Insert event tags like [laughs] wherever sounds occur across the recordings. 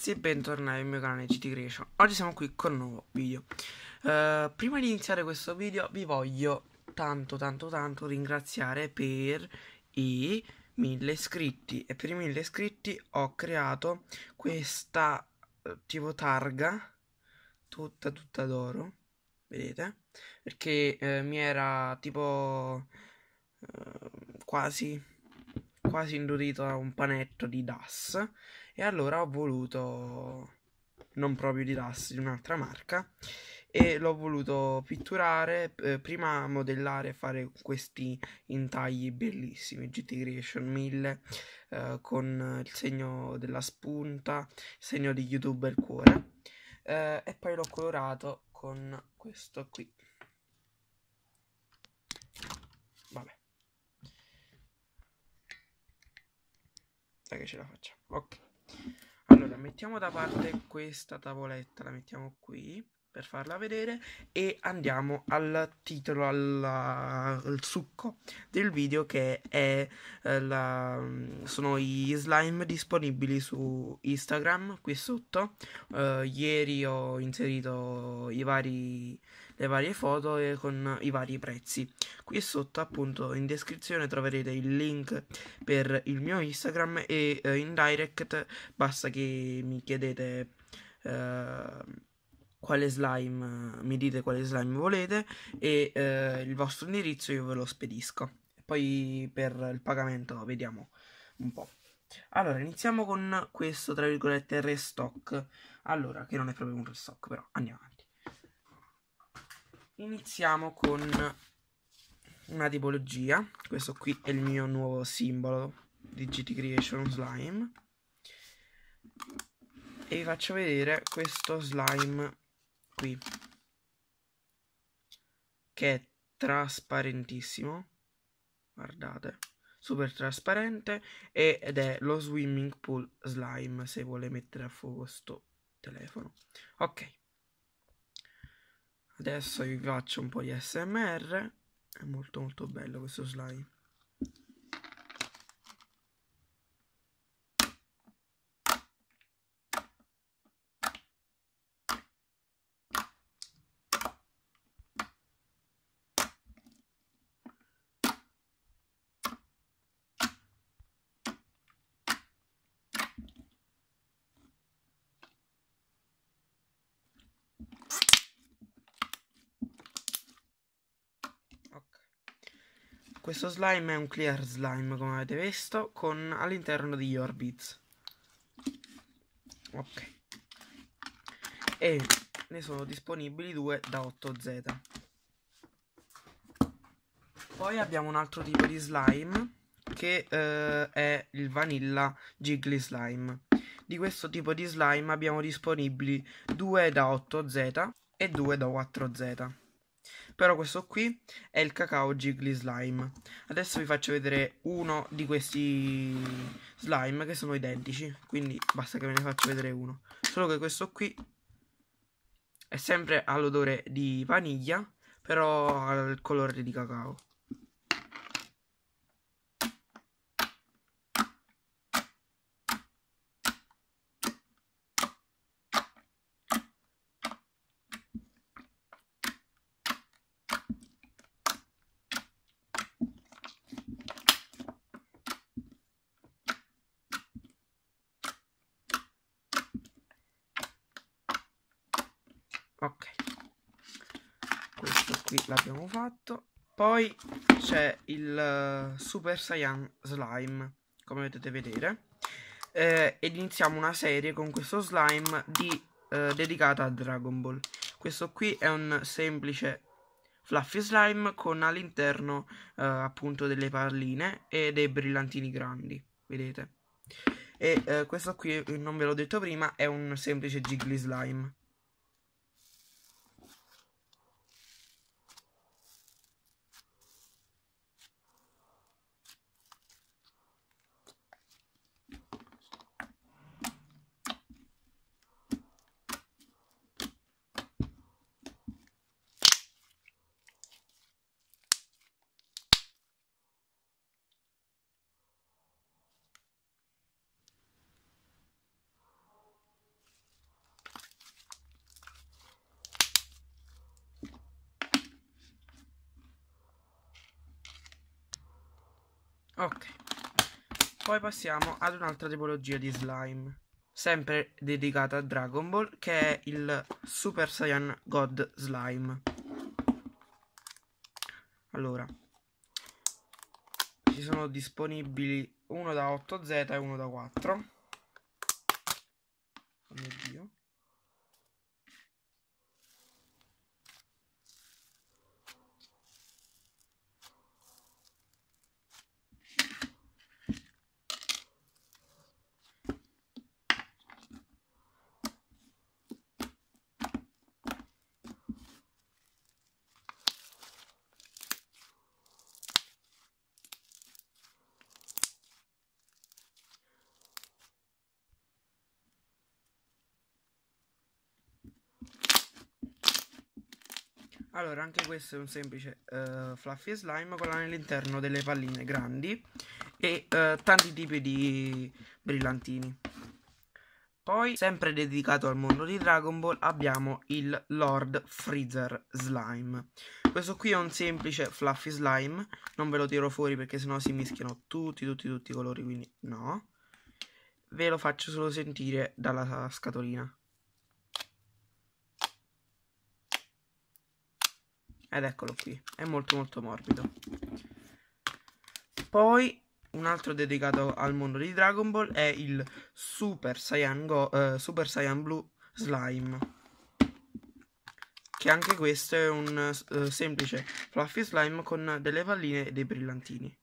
ragazzi e bentornati al mio canale GT Grecia Oggi siamo qui con un nuovo video uh, Prima di iniziare questo video vi voglio tanto tanto tanto ringraziare per i mille iscritti E per i mille iscritti ho creato questa eh, tipo targa Tutta tutta d'oro Vedete? Perché uh, mi era tipo quasi quasi indurito da un panetto di DAS e allora ho voluto, non proprio di DAS, di un'altra marca e l'ho voluto pitturare, eh, prima modellare e fare questi intagli bellissimi, GT Creation 1000 eh, con il segno della spunta, segno di YouTube e il cuore eh, e poi l'ho colorato con questo qui. dai che ce la facciamo ok allora mettiamo da parte questa tavoletta la mettiamo qui per farla vedere e andiamo al titolo, alla, al succo del video che è eh, la, sono i slime disponibili su Instagram qui sotto. Uh, ieri ho inserito i vari, le varie foto e con i vari prezzi. Qui sotto appunto in descrizione troverete il link per il mio Instagram e uh, in direct basta che mi chiedete... Uh, quale slime mi dite quale slime volete e eh, il vostro indirizzo io ve lo spedisco poi per il pagamento vediamo un po' allora iniziamo con questo tra virgolette restock allora che non è proprio un restock però andiamo avanti iniziamo con una tipologia questo qui è il mio nuovo simbolo di GT Creation Slime e vi faccio vedere questo slime qui che è trasparentissimo guardate super trasparente ed è lo swimming pool slime se vuole mettere a fuoco sto telefono ok adesso vi faccio un po' di smr è molto molto bello questo slime Questo slime è un clear slime, come avete visto, con all'interno di Orbits. Ok. E ne sono disponibili due da 8Z. Poi abbiamo un altro tipo di slime, che eh, è il Vanilla Jiggly Slime. Di questo tipo di slime abbiamo disponibili due da 8Z e due da 4Z. Però questo qui è il cacao Jiggly Slime. Adesso vi faccio vedere uno di questi slime che sono identici, quindi basta che ve ne faccio vedere uno. Solo che questo qui è sempre all'odore di vaniglia, però ha il colore di cacao. qui l'abbiamo fatto. Poi c'è il eh, Super Saiyan Slime, come potete vedere. Eh, ed iniziamo una serie con questo slime di, eh, dedicata a Dragon Ball. Questo qui è un semplice fluffy slime con all'interno eh, appunto delle palline e dei brillantini grandi, vedete. E eh, questo qui, non ve l'ho detto prima, è un semplice jiggly slime. ok poi passiamo ad un'altra tipologia di slime sempre dedicata a Dragon Ball che è il Super Saiyan God Slime allora ci sono disponibili uno da 8Z e uno da 4 oh mio dio Allora, anche questo è un semplice uh, fluffy slime con all'interno delle palline grandi e uh, tanti tipi di brillantini. Poi, sempre dedicato al mondo di Dragon Ball, abbiamo il Lord Freezer Slime. Questo qui è un semplice fluffy slime, non ve lo tiro fuori perché sennò si mischiano tutti, tutti, tutti i colori, quindi no. Ve lo faccio solo sentire dalla scatolina. ed eccolo qui, è molto molto morbido. Poi un altro dedicato al mondo di Dragon Ball è il Super Saiyan, Go, eh, Super Saiyan Blue Slime. Che anche questo è un eh, semplice fluffy slime con delle palline e dei brillantini.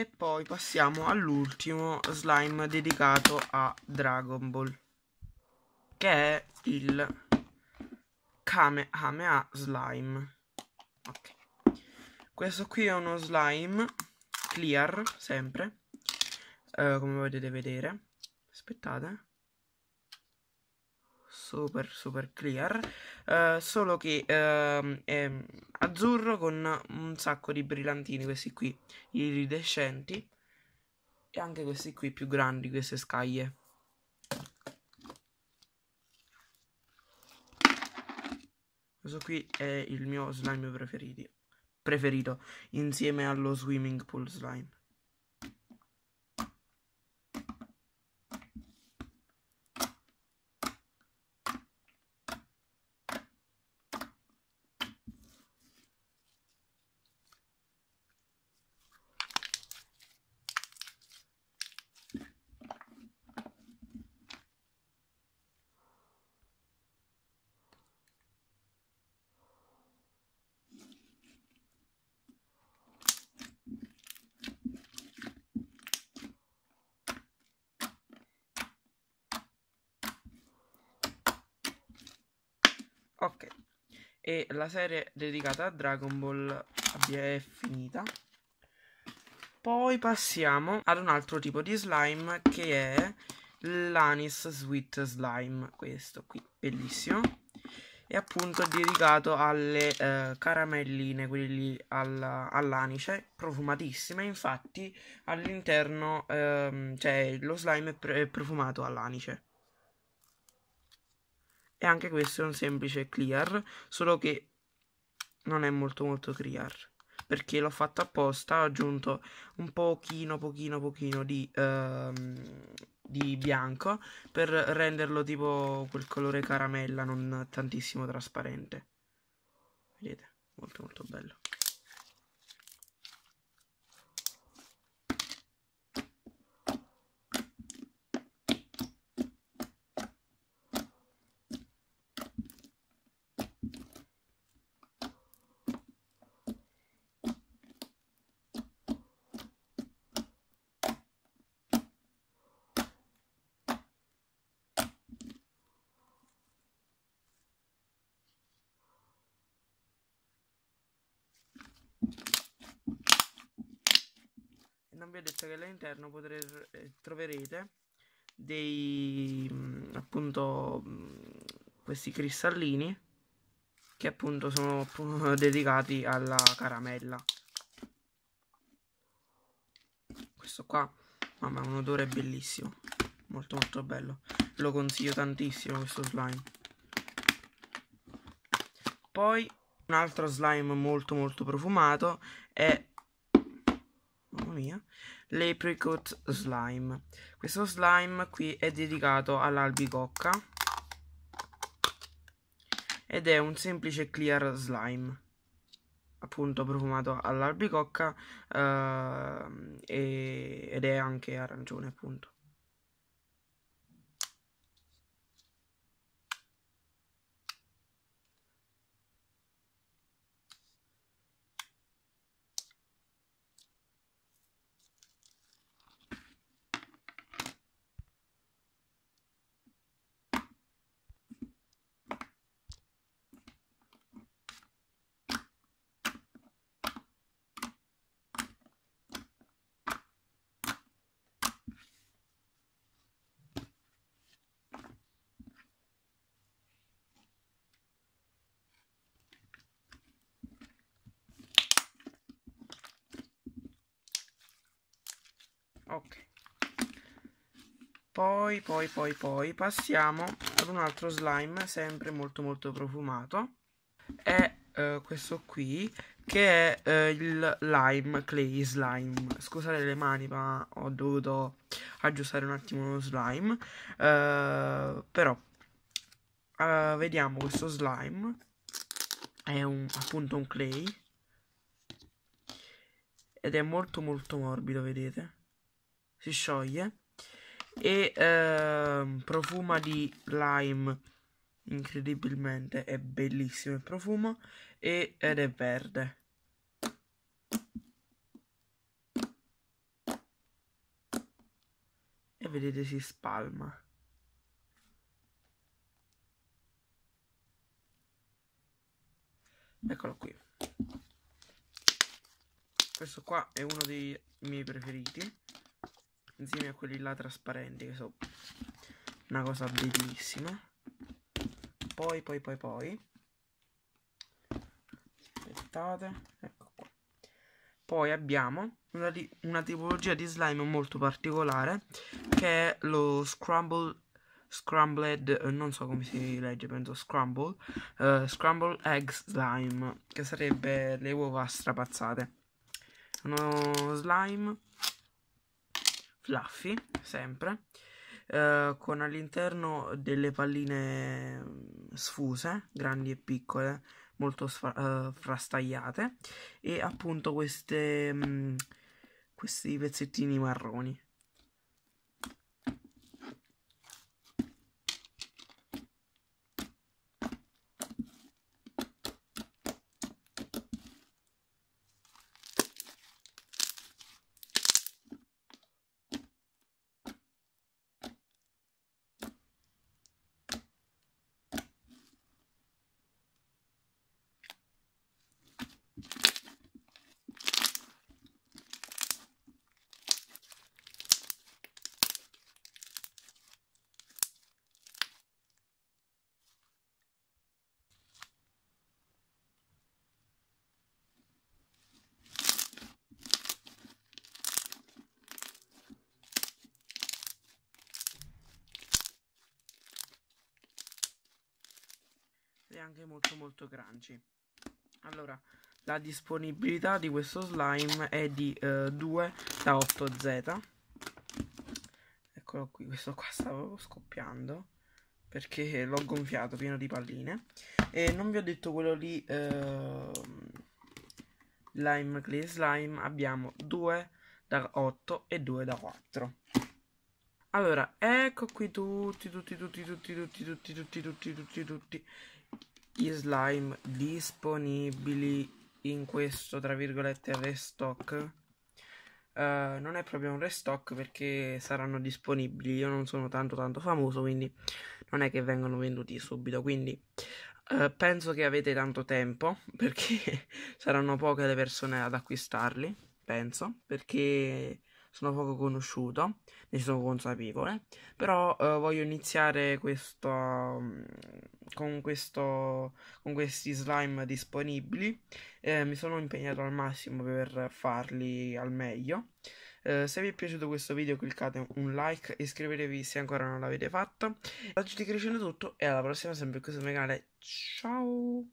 E poi passiamo all'ultimo slime dedicato a Dragon Ball. Che è il Kamehameha Slime. Ok. Questo qui è uno slime clear, sempre. Eh, come potete vedere. Aspettate super super clear uh, solo che uh, è azzurro con un sacco di brillantini questi qui iridescenti e anche questi qui più grandi queste scaglie questo qui è il mio slime preferito, preferito insieme allo swimming pool slime Ok, e la serie dedicata a Dragon Ball è finita. Poi passiamo ad un altro tipo di slime che è l'Anis Sweet Slime, questo qui, bellissimo. E appunto dedicato alle eh, caramelline, quelli alla, all'anice, profumatissime. Infatti all'interno, ehm, cioè lo slime è, pr- è profumato all'anice e anche questo è un semplice clear solo che non è molto molto clear perché l'ho fatto apposta ho aggiunto un pochino pochino pochino di, ehm, di bianco per renderlo tipo quel colore caramella non tantissimo trasparente vedete molto molto bello non vi ho detto che all'interno potrete, eh, troverete dei mm, appunto mm, questi cristallini che appunto sono [laughs] dedicati alla caramella questo qua mamma ha un odore bellissimo molto molto bello lo consiglio tantissimo questo slime poi un altro slime molto molto profumato è mia, l'Apricot Slime. Questo slime qui è dedicato all'albicocca ed è un semplice clear slime appunto profumato all'albicocca eh, ed è anche arancione appunto ok poi poi poi poi passiamo ad un altro slime sempre molto molto profumato è eh, questo qui che è eh, il lime clay slime scusate le mani ma ho dovuto aggiustare un attimo lo slime uh, però uh, vediamo questo slime è un, appunto un clay ed è molto molto morbido vedete si scioglie e ehm, profuma di lime incredibilmente è bellissimo il profumo e, ed è verde e vedete si spalma eccolo qui questo qua è uno dei miei preferiti insieme a quelli là trasparenti che sono una cosa bellissima poi poi poi poi aspettate ecco qua poi abbiamo una, una tipologia di slime molto particolare che è lo scramble scrambled eh, non so come si legge penso scramble uh, scramble egg slime che sarebbe le uova strapazzate uno slime Fluffy, sempre, eh, con all'interno delle palline mm, sfuse, grandi e piccole, molto sfra- eh, frastagliate, e appunto queste, mh, mm, questi pezzettini marroni. anche molto molto crunchy allora la disponibilità di questo slime è di eh, 2 da 8z eccolo qui questo qua stava scoppiando perché l'ho gonfiato pieno di palline e non vi ho detto quello lì eh, lime clay slime abbiamo 2 da 8 e 2 da 4 allora ecco qui tutti tutti tutti tutti tutti tutti tutti tutti tutti tutti gli slime disponibili in questo tra virgolette restock uh, non è proprio un restock perché saranno disponibili io non sono tanto tanto famoso quindi non è che vengono venduti subito quindi uh, penso che avete tanto tempo [laughs] perché saranno poche le persone ad acquistarli penso perché sono poco conosciuto, ne sono consapevole, però eh, voglio iniziare questo mm, con, questo con questi slime disponibili. Eh, mi sono impegnato al massimo per farli al meglio. Eh, se vi è piaciuto questo video cliccate un like, iscrivetevi se ancora non l'avete fatto. Oggi ti crescendo tutto e alla prossima sempre qui sul mio canale. Ciao!